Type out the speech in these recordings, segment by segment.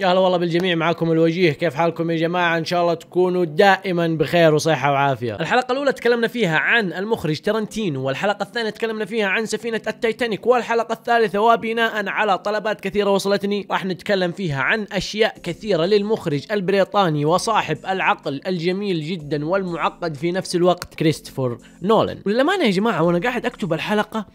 يا هلا والله بالجميع معاكم الوجيه كيف حالكم يا جماعة ان شاء الله تكونوا دائما بخير وصحة وعافية الحلقة الاولى تكلمنا فيها عن المخرج ترنتينو والحلقة الثانية تكلمنا فيها عن سفينة التايتانيك والحلقة الثالثة وبناء على طلبات كثيرة وصلتني راح نتكلم فيها عن اشياء كثيرة للمخرج البريطاني وصاحب العقل الجميل جدا والمعقد في نفس الوقت كريستوفر نولان وللأمانة يا جماعة وانا قاعد اكتب الحلقة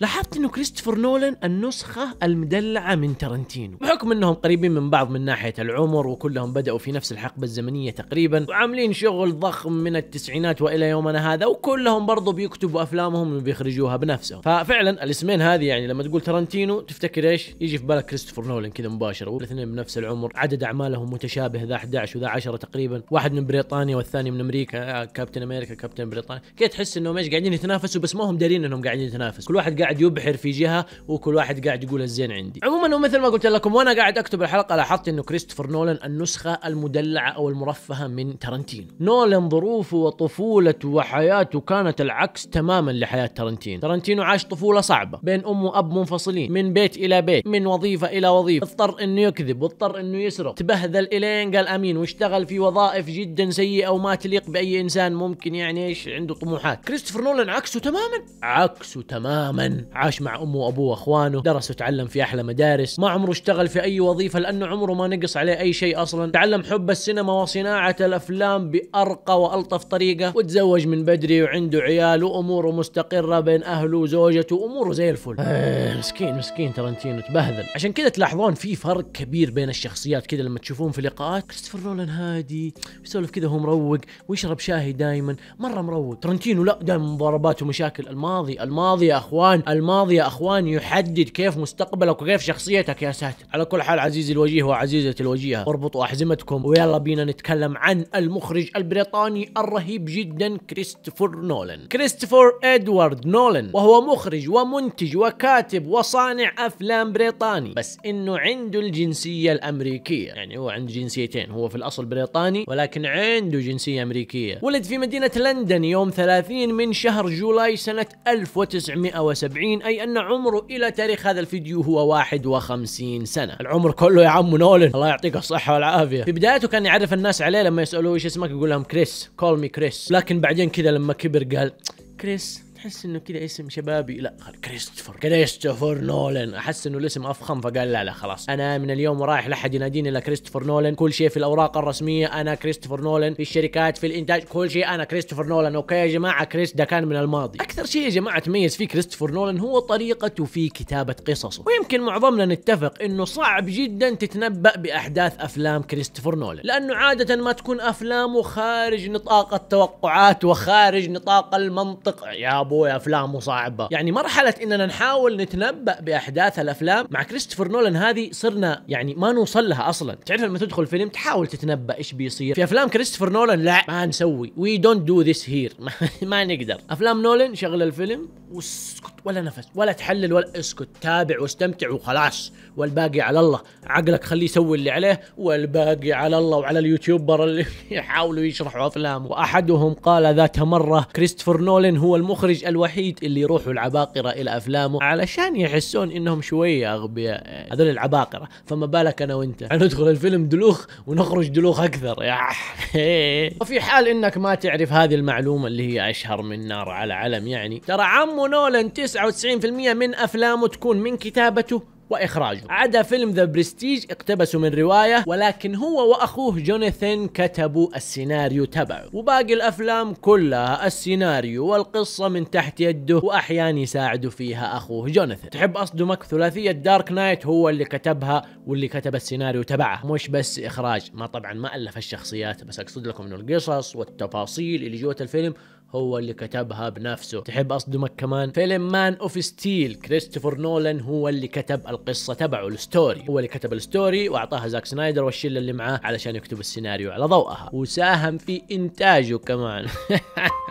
لاحظت انه كريستوفر نولان النسخة المدلعة من ترنتينو بحكم انهم قريبين من بعض من ناحية العمر وكلهم بدأوا في نفس الحقبة الزمنية تقريبا وعاملين شغل ضخم من التسعينات وإلى يومنا هذا وكلهم برضو بيكتبوا أفلامهم وبيخرجوها بنفسهم ففعلا الاسمين هذه يعني لما تقول ترنتينو تفتكر ايش يجي في بالك كريستوفر نولان كذا مباشرة والاثنين بنفس العمر عدد أعمالهم متشابه ذا 11 وذا 10 تقريبا واحد من بريطانيا والثاني من أمريكا آه، كابتن أمريكا كابتن بريطانيا كي تحس انهم ايش قاعدين يتنافسوا بس ما هم دارين انهم قاعدين يتنافسوا كل واحد قاعد يبحر في جهه وكل واحد قاعد يقول الزين عندي عموما ومثل ما قلت لكم وانا قاعد اكتب الحلقه لاحظت شرط انه كريستوفر نولان النسخه المدلعه او المرفهه من ترنتينو نولان ظروفه وطفولته وحياته كانت العكس تماما لحياه ترنتينو ترنتينو عاش طفوله صعبه بين ام واب منفصلين من بيت الى بيت من وظيفه الى وظيفه اضطر انه يكذب واضطر انه يسرق تبهذل الين قال امين واشتغل في وظائف جدا سيئه وما تليق باي انسان ممكن يعني ايش عنده طموحات كريستوفر نولان عكسه تماما عكسه تماما عاش مع امه وابوه واخوانه درس وتعلم في احلى مدارس ما عمره اشتغل في اي وظيفه لانه عمره عمره ما نقص عليه اي شيء اصلا تعلم حب السينما وصناعه الافلام بارقى والطف طريقه وتزوج من بدري وعنده عيال واموره مستقره بين اهله وزوجته واموره زي الفل آه مسكين مسكين ترنتينو تبهذل عشان كذا تلاحظون في فرق كبير بين الشخصيات كذا لما تشوفون في لقاءات كريستوفر نولان هادي يسولف كذا هو مروق ويشرب شاهي دائما مره مروق ترنتينو لا دائما مضاربات ومشاكل الماضي الماضي يا اخوان الماضي يا اخوان يحدد كيف مستقبلك وكيف شخصيتك يا ساتر على كل حال عزيزي الوجيه وعزيزة الوجيهة واربطوا أحزمتكم ويلا بينا نتكلم عن المخرج البريطاني الرهيب جدا كريستوفر نولن كريستوفر إدوارد نولن وهو مخرج ومنتج وكاتب وصانع أفلام بريطاني بس إنه عنده الجنسية الأمريكية يعني هو عنده جنسيتين هو في الأصل بريطاني ولكن عنده جنسية أمريكية ولد في مدينة لندن يوم 30 من شهر جولاي سنة 1970 أي أن عمره إلى تاريخ هذا الفيديو هو 51 سنة العمر كله يا عمو نولن الله يعطيك الصحه والعافيه في بدايته كان يعرف الناس عليه لما يسالوه ايش اسمك يقول لهم كريس كول مي كريس لكن بعدين كذا لما كبر قال كريس احس انه كذا اسم شبابي لا كريستوفر كريستوفر نولن احس انه الاسم افخم فقال لا لا خلاص انا من اليوم ورايح لحد يناديني الا كريستوفر نولن كل شيء في الاوراق الرسميه انا كريستوفر نولن في الشركات في الانتاج كل شيء انا كريستوفر نولن اوكي يا جماعه كريس ده كان من الماضي اكثر شيء يا جماعه تميز فيه كريستوفر نولن هو طريقته في كتابه قصصه ويمكن معظمنا نتفق انه صعب جدا تتنبا باحداث افلام كريستوفر نولن لانه عاده ما تكون افلامه خارج نطاق التوقعات وخارج نطاق المنطق يا ابو ابوي افلام صعبه يعني مرحله اننا نحاول نتنبا باحداث الافلام مع كريستوفر نولان هذه صرنا يعني ما نوصل لها اصلا تعرف لما تدخل فيلم تحاول تتنبا ايش بيصير في افلام كريستوفر نولان لا ما نسوي وي دونت دو ذس هير ما نقدر افلام نولان شغل الفيلم وسكت ولا نفس ولا تحلل ولا اسكت تابع واستمتع وخلاص والباقي على الله عقلك خليه يسوي اللي عليه والباقي على الله وعلى اليوتيوبر اللي يحاولوا يشرحوا افلام واحدهم قال ذات مره كريستوفر نولن هو المخرج الوحيد اللي يروحوا العباقره الى افلامه علشان يحسون انهم شويه اغبياء هذول العباقره فما بالك انا وانت ندخل الفيلم دلوخ ونخرج دلوخ اكثر يا وفي حال انك ما تعرف هذه المعلومه اللي هي اشهر من نار على علم يعني ترى عمو نولن تس 99% من أفلامه تكون من كتابته وإخراجه عدا فيلم ذا برستيج اقتبسوا من رواية ولكن هو وأخوه جوناثان كتبوا السيناريو تبعه وباقي الأفلام كلها السيناريو والقصة من تحت يده وأحيانا يساعده فيها أخوه جوناثان تحب أصدمك ثلاثية دارك نايت هو اللي كتبها واللي كتب السيناريو تبعها مش بس إخراج ما طبعا ما ألف الشخصيات بس أقصد لكم أنه القصص والتفاصيل اللي جوة الفيلم هو اللي كتبها بنفسه تحب اصدمك كمان فيلم مان اوف ستيل كريستوفر نولان هو اللي كتب القصه تبعه الستوري هو اللي كتب الستوري واعطاها زاك سنايدر والشله اللي معاه علشان يكتب السيناريو على ضوءها وساهم في انتاجه كمان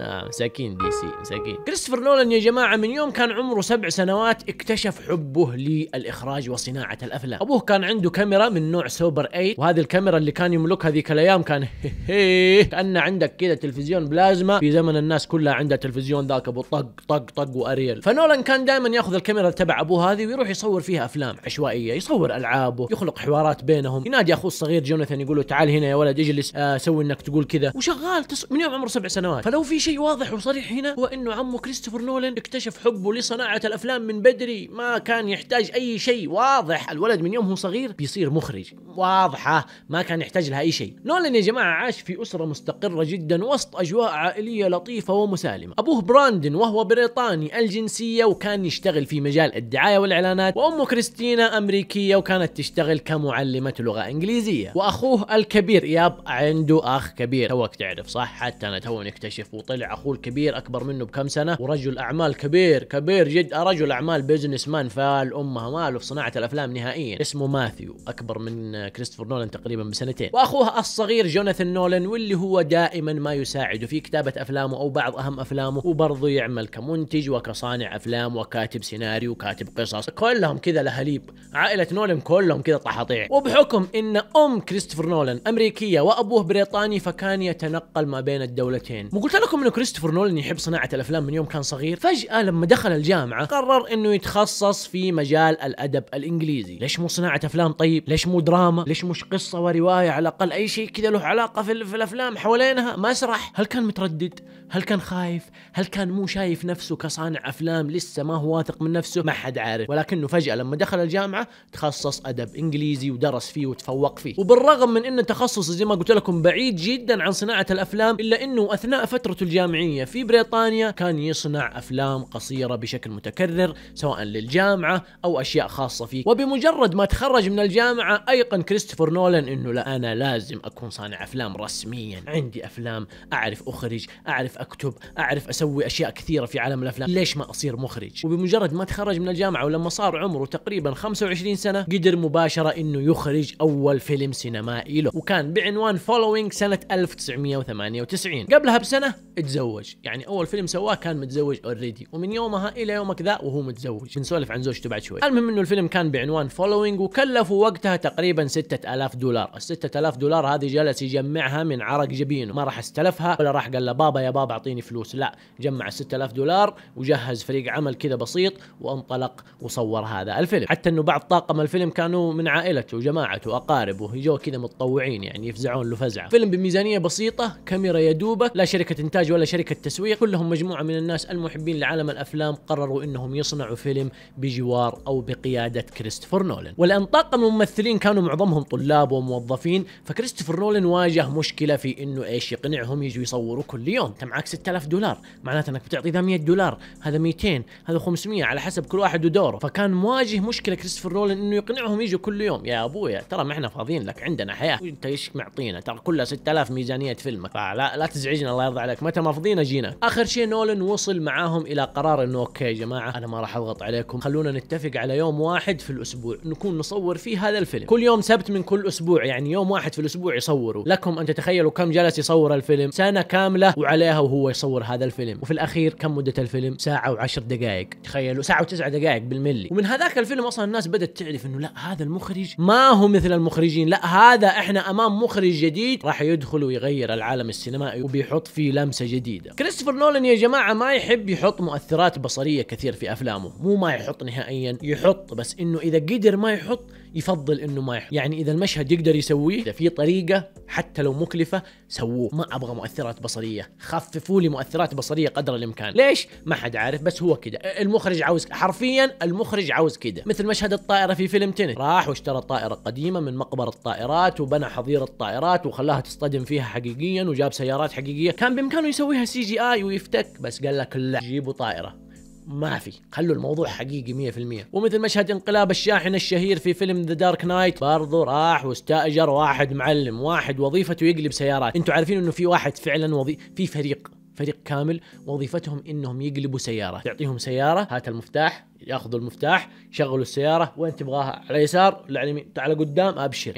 آه مساكين دي سي مساكين كريستوفر نولان يا جماعة من يوم كان عمره سبع سنوات اكتشف حبه للإخراج وصناعة الأفلام أبوه كان عنده كاميرا من نوع سوبر 8 وهذه الكاميرا اللي كان يملكها ذيك الأيام كان كأن عندك كذا تلفزيون بلازما في زمن الناس كلها عندها تلفزيون ذاك أبو طق طق طق وأريل فنولان كان دائما ياخذ الكاميرا تبع أبوه هذه ويروح يصور فيها أفلام عشوائية يصور ألعابه يخلق حوارات بينهم ينادي أخوه الصغير جوناثان يقول له تعال هنا يا ولد اجلس آه سوي انك تقول كذا وشغال تص... من يوم عمره سبع سنوات فلو في شيء واضح وصريح هنا هو انه عمه كريستوفر نولن اكتشف حبه لصناعه الافلام من بدري ما كان يحتاج اي شيء واضح الولد من يوم هو صغير بيصير مخرج واضحه ما كان يحتاج لها اي شيء نولن يا جماعه عاش في اسره مستقره جدا وسط اجواء عائليه لطيفه ومسالمه ابوه براندن وهو بريطاني الجنسيه وكان يشتغل في مجال الدعايه والاعلانات وامه كريستينا امريكيه وكانت تشتغل كمعلمه لغه انجليزيه واخوه الكبير ياب عنده اخ كبير توك تعرف صح حتى انا توني اكتشف وطلع طلع اخوه الكبير اكبر منه بكم سنه ورجل اعمال كبير كبير جد رجل اعمال بزنس مان فال امها ماله في صناعه الافلام نهائيا اسمه ماثيو اكبر من كريستوفر نولان تقريبا بسنتين واخوه الصغير جوناثان نولان واللي هو دائما ما يساعده في كتابه افلامه او بعض اهم افلامه وبرضه يعمل كمنتج وكصانع افلام وكاتب سيناريو وكاتب قصص كلهم كذا لهليب عائله نولان كلهم كذا طحطيع وبحكم ان ام كريستوفر نولان امريكيه وابوه بريطاني فكان يتنقل ما بين الدولتين مو قلت لكم رغم انه كريستوفر نولن يحب صناعه الافلام من يوم كان صغير فجاه لما دخل الجامعه قرر انه يتخصص في مجال الادب الانجليزي ليش مو صناعه افلام طيب ليش مو دراما ليش مش قصه وروايه على الاقل اي شيء كذا له علاقه في, في الافلام حوالينها مسرح هل كان متردد هل كان خايف هل كان مو شايف نفسه كصانع افلام لسه ما هو واثق من نفسه ما حد عارف ولكنه فجاه لما دخل الجامعه تخصص ادب انجليزي ودرس فيه وتفوق فيه وبالرغم من ان تخصصه زي ما قلت لكم بعيد جدا عن صناعه الافلام الا انه اثناء فترته الجامعيه في بريطانيا كان يصنع افلام قصيره بشكل متكرر سواء للجامعه او اشياء خاصه فيه وبمجرد ما تخرج من الجامعه ايقن كريستوفر نولان انه لا انا لازم اكون صانع افلام رسميا عندي افلام اعرف اخرج اعرف اكتب اعرف اسوي اشياء كثيره في عالم الافلام ليش ما اصير مخرج وبمجرد ما تخرج من الجامعه ولما صار عمره تقريبا 25 سنه قدر مباشره انه يخرج اول فيلم سينمائي له وكان بعنوان فولوينج سنه 1998 قبلها بسنه اتزوج يعني اول فيلم سواه كان متزوج اوريدي ومن يومها الى يومك ذا وهو متزوج بنسولف عن زوجته بعد شوي المهم انه الفيلم كان بعنوان فولوينج وكلفوا وقتها تقريبا 6000 دولار ال 6000 دولار هذه جلس يجمعها من عرق جبينه ما راح استلفها ولا راح قال له بابا يا بابا اعطيني فلوس لا جمع ال 6000 دولار وجهز فريق عمل كذا بسيط وانطلق وصور هذا الفيلم حتى انه بعض طاقم الفيلم كانوا من عائلته وجماعته واقاربه يجوا كذا متطوعين يعني يفزعون له فزعه فيلم بميزانيه بسيطه كاميرا يدوبه لا شركه انتاج إنتاج ولا شركه تسويق كلهم مجموعه من الناس المحبين لعالم الافلام قرروا انهم يصنعوا فيلم بجوار او بقياده كريستوفر نولن ولأن طاقم الممثلين كانوا معظمهم طلاب وموظفين فكريستوفر نولن واجه مشكله في انه ايش يقنعهم يجوا يصوروا كل يوم انت معك 6000 دولار معناته انك بتعطي ذا 100 دولار هذا 200 هذا 500 على حسب كل واحد ودوره فكان مواجه مشكله كريستوفر نولن انه يقنعهم يجوا كل يوم يا ابويا ترى ما احنا فاضيين لك عندنا حياه وانت ايش معطينا ترى كلها 6000 ميزانيه فيلمك فلا لا تزعجنا الله يرضى عليك متى متمافضين اجينا اخر شيء نولن وصل معاهم الى قرار انه اوكي يا جماعه انا ما راح اضغط عليكم خلونا نتفق على يوم واحد في الاسبوع نكون نصور فيه هذا الفيلم كل يوم سبت من كل اسبوع يعني يوم واحد في الاسبوع يصوروا لكم ان تتخيلوا كم جلس يصور الفيلم سنه كامله وعليها وهو يصور هذا الفيلم وفي الاخير كم مده الفيلم ساعه وعشر دقائق تخيلوا ساعه وتسعة دقائق بالملي ومن هذاك الفيلم اصلا الناس بدات تعرف انه لا هذا المخرج ما هو مثل المخرجين لا هذا احنا امام مخرج جديد راح يدخل ويغير العالم السينمائي وبيحط فيه لمسه جديده كريستوفر نولان يا جماعه ما يحب يحط مؤثرات بصريه كثير في افلامه مو ما يحط نهائيا يحط بس انه اذا قدر ما يحط يفضل انه ما يحضر يعني اذا المشهد يقدر يسويه اذا في طريقه حتى لو مكلفه سووه ما ابغى مؤثرات بصريه خففوا لي مؤثرات بصريه قدر الامكان ليش ما حد عارف بس هو كده المخرج عاوز حرفيا المخرج عاوز كده مثل مشهد الطائره في فيلم تنت راح واشترى طائره قديمه من مقبره الطائرات وبنى حظيره الطائرات وخلاها تصطدم فيها حقيقيا وجاب سيارات حقيقيه كان بامكانه يسويها سي جي اي ويفتك بس قال لك لا جيبوا طائره ما في خلوا الموضوع حقيقي 100% ومثل مشهد انقلاب الشاحن الشهير في فيلم ذا دارك نايت برضو راح واستاجر واحد معلم واحد وظيفته يقلب سيارات انتم عارفين انه في واحد فعلا وظي... في فريق فريق كامل وظيفتهم انهم يقلبوا سياره تعطيهم سياره هات المفتاح ياخذوا المفتاح يشغلوا السياره وين تبغاها على اليسار ولا يعني على اليمين تعال قدام ابشر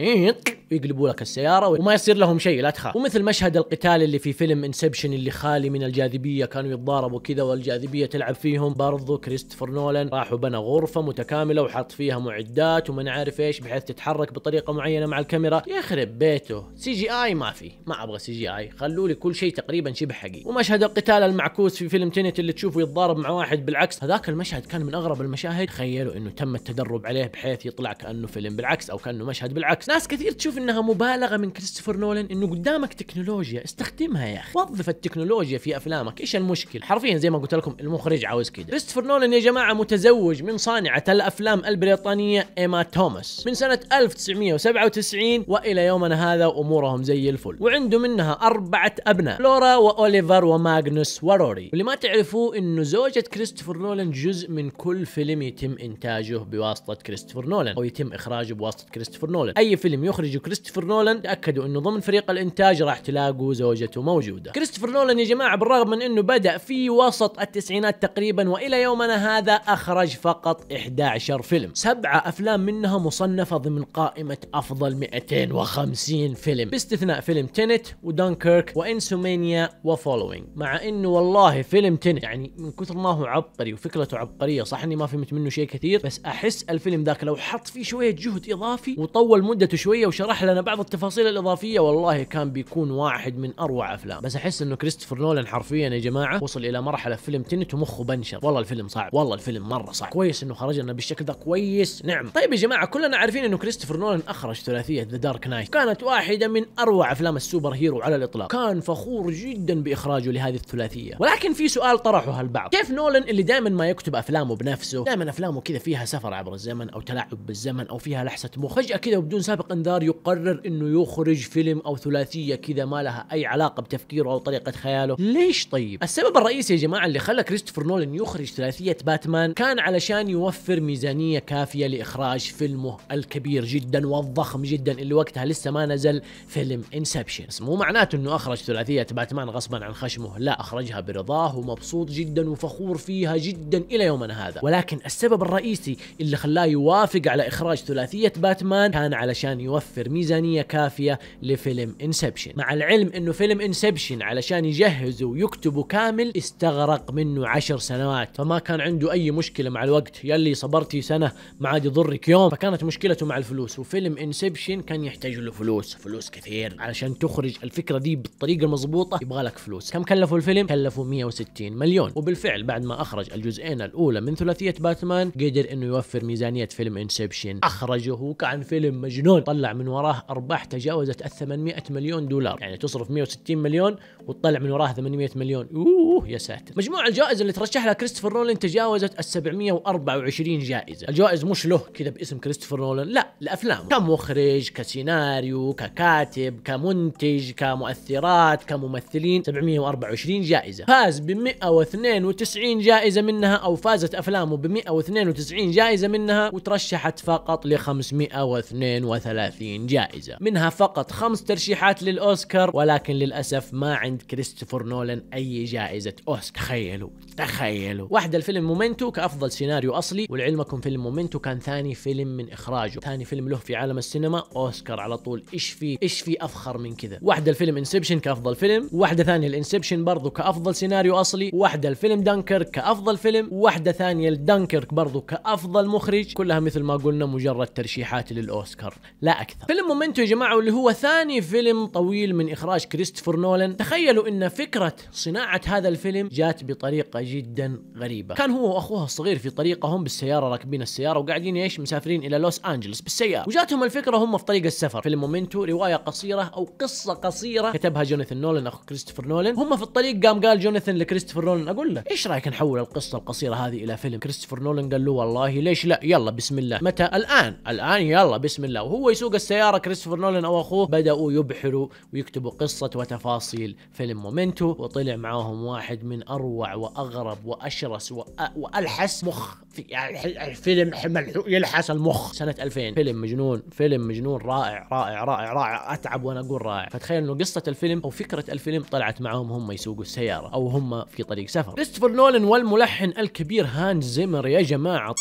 يقلبوا لك السياره وما يصير لهم شيء لا تخاف ومثل مشهد القتال اللي في فيلم انسبشن اللي خالي من الجاذبيه كانوا يتضاربوا كذا والجاذبيه تلعب فيهم برضو كريستوفر نولان راح وبنى غرفه متكامله وحط فيها معدات وما نعرف ايش بحيث تتحرك بطريقه معينه مع الكاميرا يخرب بيته سي جي اي ما في ما ابغى سي جي اي خلوا لي كل شيء تقريبا شبه حقيقي ومشهد القتال المعكوس في فيلم تينيت اللي تشوفه يتضارب مع واحد بالعكس هذاك المشهد كان من اغرب اغرب المشاهد تخيلوا انه تم التدرب عليه بحيث يطلع كانه فيلم بالعكس او كانه مشهد بالعكس ناس كثير تشوف انها مبالغه من كريستوفر نولان انه قدامك تكنولوجيا استخدمها يا اخي وظف التكنولوجيا في افلامك ايش المشكله حرفيا زي ما قلت لكم المخرج عاوز كذا كريستوفر نولان يا جماعه متزوج من صانعه الافلام البريطانيه ايما توماس من سنه 1997 والى يومنا هذا امورهم زي الفل وعنده منها اربعه ابناء لورا واوليفر وماغنوس وروري واللي ما تعرفوه انه زوجة كريستوفر نولان جزء من كل كل فيلم يتم انتاجه بواسطه كريستوفر نولان او يتم اخراجه بواسطه كريستوفر نولان اي فيلم يخرجه كريستوفر نولان تاكدوا انه ضمن فريق الانتاج راح تلاقوا زوجته موجوده كريستوفر نولان يا جماعه بالرغم من انه بدا في وسط التسعينات تقريبا والى يومنا هذا اخرج فقط 11 فيلم سبعة افلام منها مصنفه ضمن قائمه افضل 250 فيلم باستثناء فيلم تينت ودانكيرك وانسومينيا وفولوينج مع انه والله فيلم تينت يعني من كثر ما هو عبقري وفكرته عبقريه صح اني ما فهمت منه شيء كثير بس احس الفيلم ذاك لو حط فيه شويه جهد اضافي وطول مدته شويه وشرح لنا بعض التفاصيل الاضافيه والله كان بيكون واحد من اروع افلام بس احس انه كريستوفر نولان حرفيا يا جماعه وصل الى مرحله في فيلم تنت ومخه بنشر والله الفيلم صعب والله الفيلم مره صعب كويس انه خرجنا بالشكل ذا كويس نعم طيب يا جماعه كلنا عارفين انه كريستوفر نولان اخرج ثلاثيه ذا دارك نايت كانت واحده من اروع افلام السوبر هيرو على الاطلاق كان فخور جدا باخراجه لهذه الثلاثيه ولكن في سؤال طرحه البعض كيف نولان اللي دائما ما يكتب افلامه بنفسه نفسه دائما افلامه كذا فيها سفر عبر الزمن او تلاعب بالزمن او فيها لحسه مخ فجاه كذا وبدون سابق انذار يقرر انه يخرج فيلم او ثلاثيه كذا ما لها اي علاقه بتفكيره او طريقه خياله ليش طيب السبب الرئيسي يا جماعه اللي خلى كريستوفر نولن يخرج ثلاثيه باتمان كان علشان يوفر ميزانيه كافيه لاخراج فيلمه الكبير جدا والضخم جدا اللي وقتها لسه ما نزل فيلم انسبشن بس مو معناته انه اخرج ثلاثيه باتمان غصبا عن خشمه لا اخرجها برضاه ومبسوط جدا وفخور فيها جدا الى يومنا هذا ولكن السبب الرئيسي اللي خلاه يوافق على إخراج ثلاثية باتمان كان علشان يوفر ميزانية كافية لفيلم انسبشن مع العلم انه فيلم انسبشن علشان يجهزه ويكتبه كامل استغرق منه عشر سنوات فما كان عنده اي مشكلة مع الوقت يلي صبرتي سنة ما عاد يضرك يوم فكانت مشكلته مع الفلوس وفيلم انسبشن كان يحتاج له فلوس فلوس كثير علشان تخرج الفكرة دي بالطريقة المضبوطة يبغى لك فلوس كم كلفوا الفيلم كلفوا 160 مليون وبالفعل بعد ما اخرج الجزئين الاولى من ثلاثية ثلاثيه باتمان قدر انه يوفر ميزانيه فيلم انسبشن اخرجه كان فيلم مجنون طلع من وراه ارباح تجاوزت ال 800 مليون دولار يعني تصرف 160 مليون وتطلع من وراه 800 مليون اوه يا ساتر مجموع الجوائز اللي ترشح لها كريستوفر نولن تجاوزت ال 724 جائزه الجوائز مش له كذا باسم كريستوفر نولن لا لافلامه كمخرج كسيناريو ككاتب كمنتج كمؤثرات كممثلين 724 جائزه فاز ب 192 جائزه منها او فازت افلام قاموا ب 192 جائزة منها وترشحت فقط ل 532 جائزة منها فقط خمس ترشيحات للأوسكار ولكن للأسف ما عند كريستوفر نولان أي جائزة أوسكار تخيلوا تخيلوا واحدة الفيلم مومنتو كأفضل سيناريو أصلي ولعلمكم فيلم مومنتو كان ثاني فيلم من إخراجه ثاني فيلم له في عالم السينما أوسكار على طول إيش في إيش في أفخر من كذا واحدة الفيلم انسبشن كأفضل فيلم واحدة ثانية الانسبشن برضو كأفضل سيناريو أصلي واحدة الفيلم دانكر كأفضل فيلم واحدة ثانية دانيال دانكيرك برضو كافضل مخرج كلها مثل ما قلنا مجرد ترشيحات للاوسكار لا اكثر فيلم مومنتو يا جماعه واللي هو ثاني فيلم طويل من اخراج كريستوفر نولان تخيلوا ان فكره صناعه هذا الفيلم جات بطريقه جدا غريبه كان هو واخوه الصغير في طريقهم بالسياره راكبين السياره وقاعدين ايش مسافرين الى لوس انجلس بالسياره وجاتهم الفكره هم في طريق السفر فيلم مومنتو روايه قصيره او قصه قصيره كتبها جوناثان نولان اخو كريستوفر نولان هم في الطريق قام قال جوناثان لكريستوفر نولان اقول له ايش رايك نحول القصه القصيره هذه الى فيلم كريستوفر نولان قال له والله ليش لا يلا بسم الله متى الان الان يلا بسم الله وهو يسوق السياره كريستوفر نولان او اخوه بداوا يبحروا ويكتبوا قصه وتفاصيل فيلم مومنتو وطلع معاهم واحد من اروع واغرب واشرس والحس مخ في الفيلم يلحس المخ سنه 2000 فيلم مجنون فيلم مجنون رائع رائع رائع رائع اتعب وانا اقول رائع فتخيل انه قصه الفيلم او فكره الفيلم طلعت معاهم هم يسوقوا السياره او هم في طريق سفر كريستوفر نولان والملحن الكبير هانز الزمر يا جماعة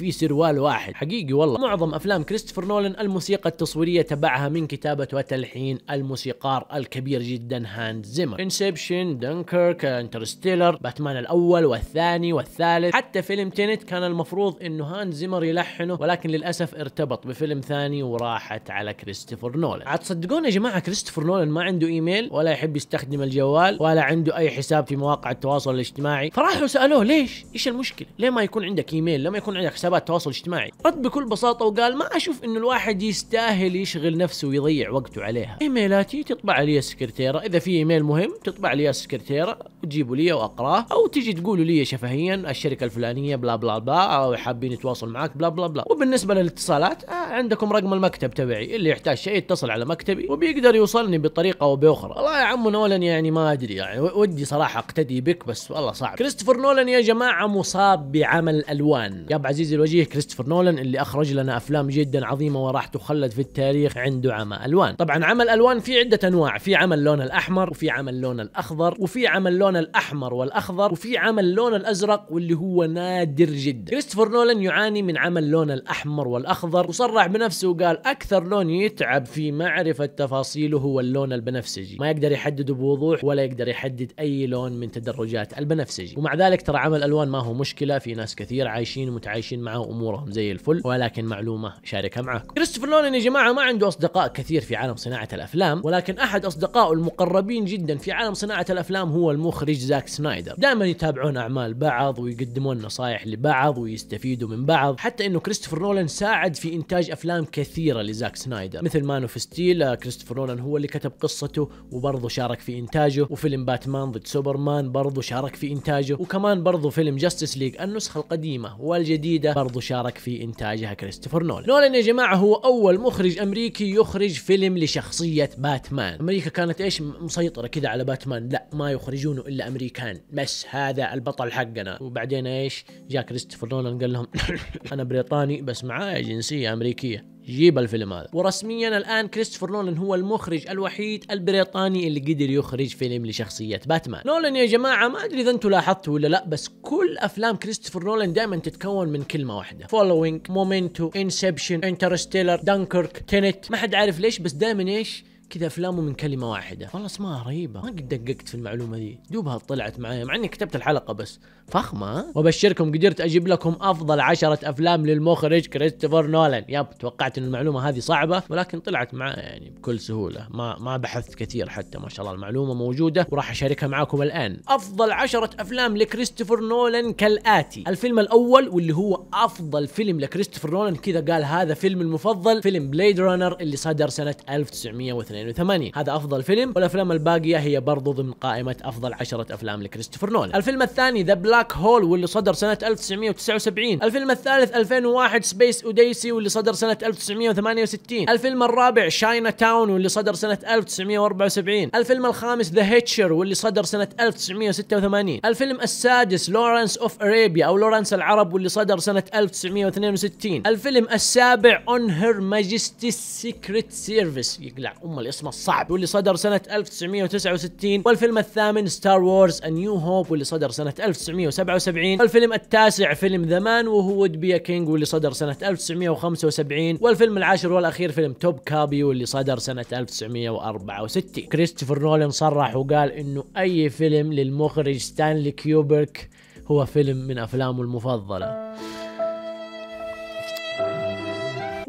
في سروال واحد حقيقي والله معظم افلام كريستوفر نولن الموسيقى التصويريه تبعها من كتابه وتلحين الموسيقار الكبير جدا هاند زيمر انسبشن دنكرك انترستيلر باتمان الاول والثاني والثالث حتى فيلم تينت كان المفروض انه هاند زيمر يلحنه ولكن للاسف ارتبط بفيلم ثاني وراحت على كريستوفر عاد تصدقون يا جماعه كريستوفر نولن ما عنده ايميل ولا يحب يستخدم الجوال ولا عنده اي حساب في مواقع التواصل الاجتماعي فراحوا سالوه ليش ايش المشكله ليه ما يكون عندك ايميل لما يكون عندك حساب حسابات التواصل الاجتماعي رد بكل بساطه وقال ما اشوف انه الواحد يستاهل يشغل نفسه ويضيع وقته عليها ايميلاتي تطبع لي السكرتيره اذا في ايميل مهم تطبع لي السكرتيره وتجيبوا لي واقراه او تجي تقولوا لي شفهيا الشركه الفلانيه بلا بلا بلا او حابين يتواصل معك بلا بلا بلا وبالنسبه للاتصالات آه عندكم رقم المكتب تبعي اللي يحتاج شيء يتصل على مكتبي وبيقدر يوصلني بطريقه او باخرى والله يا عم نولن يعني ما ادري يعني ودي صراحه اقتدي بك بس والله صعب كريستوفر نولن يا جماعه مصاب بعمل الوان يا ابو عزيزي الوجيه كريستوفر نولن اللي اخرج لنا افلام جدا عظيمه وراح تخلد في التاريخ عنده عمى الوان طبعا عمل الوان في عده انواع في عمل لون الاحمر وفي عمل لون الاخضر وفي عمل لون اللون الاحمر والاخضر وفي عمل اللون الازرق واللي هو نادر جدا كريستوفر نولان يعاني من عمل اللون الاحمر والاخضر وصرح بنفسه وقال اكثر لون يتعب في معرفه تفاصيله هو اللون البنفسجي ما يقدر يحدده بوضوح ولا يقدر يحدد اي لون من تدرجات البنفسجي ومع ذلك ترى عمل الالوان ما هو مشكله في ناس كثير عايشين ومتعايشين معه امورهم زي الفل ولكن معلومه شاركها معاكم كريستوفر نولان يا جماعه ما عنده اصدقاء كثير في عالم صناعه الافلام ولكن احد اصدقائه المقربين جدا في عالم صناعه الافلام هو المخ المخرج زاك سنايدر دائما يتابعون اعمال بعض ويقدمون نصائح لبعض ويستفيدوا من بعض حتى انه كريستوفر نولان ساعد في انتاج افلام كثيره لزاك سنايدر مثل مان اوف ستيل كريستوفر نولان هو اللي كتب قصته وبرضه شارك في انتاجه وفيلم باتمان ضد سوبرمان برضه شارك في انتاجه وكمان برضه فيلم جاستس ليج النسخه القديمه والجديده برضه شارك في انتاجها كريستوفر نولان نولان يا جماعه هو اول مخرج امريكي يخرج فيلم لشخصيه باتمان امريكا كانت ايش مسيطره كذا على باتمان لا ما يخرجونه الا امريكان بس هذا البطل حقنا وبعدين ايش جاء كريستوفر نولان قال لهم انا بريطاني بس معايا جنسيه امريكيه جيب الفيلم هذا ورسميا الان كريستوفر نولان هو المخرج الوحيد البريطاني اللي قدر يخرج فيلم لشخصيه باتمان نولان يا جماعه ما ادري اذا انتم لاحظتوا ولا لا بس كل افلام كريستوفر نولان دائما تتكون من كلمه واحده فولوينج مومنتو انسبشن انترستيلر دانكرك تينت ما حد عارف ليش بس دائما ايش كذا افلامه من كلمه واحده والله اسمها رهيبه ما قد دققت في المعلومه دي دوبها طلعت معايا مع اني كتبت الحلقه بس فخمه وابشركم قدرت اجيب لكم افضل عشرة افلام للمخرج كريستوفر نولان ياب توقعت ان المعلومه هذه صعبه ولكن طلعت معايا يعني بكل سهوله ما ما بحثت كثير حتى ما شاء الله المعلومه موجوده وراح اشاركها معاكم الان افضل عشرة افلام لكريستوفر نولان كالاتي الفيلم الاول واللي هو افضل فيلم لكريستوفر نولان كذا قال هذا فيلم المفضل فيلم بليد رانر اللي صدر سنه 1900 2008 هذا افضل فيلم والافلام الباقيه هي برضو ضمن قائمه افضل 10 افلام لكريستوفر نول الفيلم الثاني ذا بلاك هول واللي صدر سنه 1979 الفيلم الثالث 2001 سبيس اوديسي واللي صدر سنه 1968 الفيلم الرابع شاينا تاون واللي صدر سنه 1974 الفيلم الخامس ذا هيتشر واللي صدر سنه 1986 الفيلم السادس لورنس اوف اريبيا او لورنس العرب واللي صدر سنه 1962 الفيلم السابع اون هير ماجستي سيكريت سيرفيس يقلع ام اسمه الصعب واللي صدر سنة 1969 والفيلم الثامن ستار وورز A New Hope واللي صدر سنة 1977 والفيلم التاسع فيلم ذا مان وهو بي كينج واللي صدر سنة 1975 والفيلم العاشر والأخير فيلم توب كابي واللي صدر سنة 1964 كريستوفر نولان صرح وقال انه اي فيلم للمخرج ستانلي كيوبرك هو فيلم من افلامه المفضله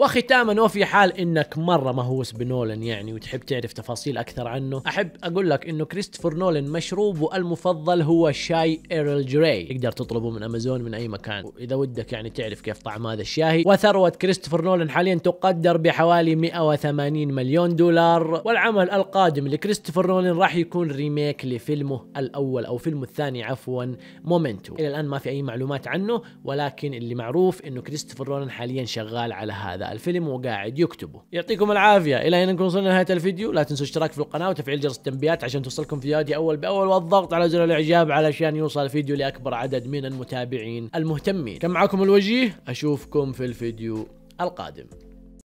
وختاما وفي حال انك مره مهووس بنولن يعني وتحب تعرف تفاصيل اكثر عنه احب اقول لك انه كريستوفر نولن مشروبه المفضل هو شاي ايرل جراي تقدر تطلبه من امازون من اي مكان واذا ودك يعني تعرف كيف طعم هذا الشاي وثروه كريستوفر نولن حاليا تقدر بحوالي 180 مليون دولار والعمل القادم لكريستوفر نولن راح يكون ريميك لفيلمه الاول او فيلمه الثاني عفوا مومنتو الى الان ما في اي معلومات عنه ولكن اللي معروف انه كريستوفر نولن حاليا شغال على هذا الفيلم وقاعد يكتبه يعطيكم العافيه الى هنا نكون وصلنا لنهايه الفيديو لا تنسوا الاشتراك في القناه وتفعيل جرس التنبيهات عشان توصلكم فيديوهاتي اول باول والضغط على زر الاعجاب علشان يوصل الفيديو لاكبر عدد من المتابعين المهتمين كان معكم الوجيه اشوفكم في الفيديو القادم